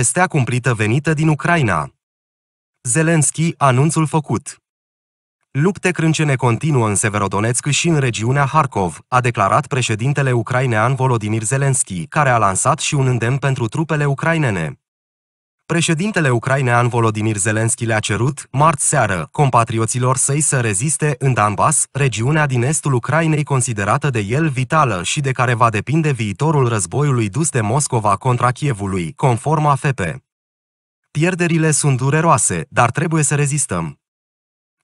Vestea cumplită venită din Ucraina. Zelenski, anunțul făcut. Lupte crâncene continuă în Severodonetsk și în regiunea Harkov, a declarat președintele ucrainean Volodymyr Zelenski, care a lansat și un îndemn pentru trupele ucrainene. Președintele ucrainean Volodimir Zelensky le-a cerut, marți seară, compatrioților săi să reziste în Danbas, regiunea din estul Ucrainei considerată de el vitală și de care va depinde viitorul războiului dus de Moscova contra Chievului, conform AFP. Pierderile sunt dureroase, dar trebuie să rezistăm.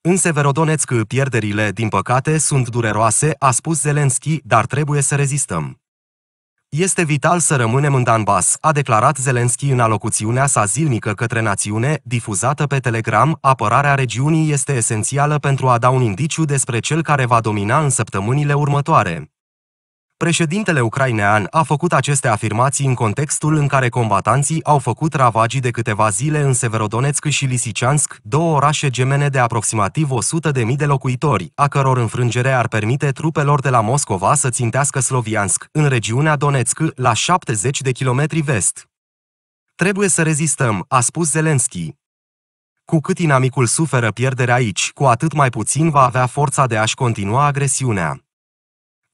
În Severodonețc, pierderile, din păcate, sunt dureroase, a spus Zelensky, dar trebuie să rezistăm. Este vital să rămânem în Danbas, a declarat Zelenski în alocuțiunea sa zilnică către națiune, difuzată pe Telegram. Apărarea regiunii este esențială pentru a da un indiciu despre cel care va domina în săptămânile următoare. Președintele ucrainean a făcut aceste afirmații în contextul în care combatanții au făcut ravagii de câteva zile în Severodonetsk și Lisiciansk, două orașe gemene de aproximativ 100.000 de, de locuitori, a căror înfrângere ar permite trupelor de la Moscova să țintească Sloviansk, în regiunea Donetsk, la 70 de kilometri vest. Trebuie să rezistăm, a spus Zelenski. Cu cât inamicul suferă pierderea aici, cu atât mai puțin va avea forța de a-și continua agresiunea.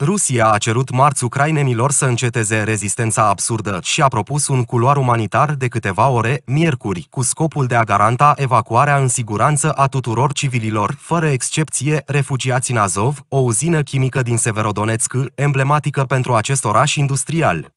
Rusia a cerut marți ucrainenilor să înceteze rezistența absurdă și a propus un culoar umanitar de câteva ore, miercuri, cu scopul de a garanta evacuarea în siguranță a tuturor civililor, fără excepție refugiați în Azov, o uzină chimică din Severodonetsk, emblematică pentru acest oraș industrial.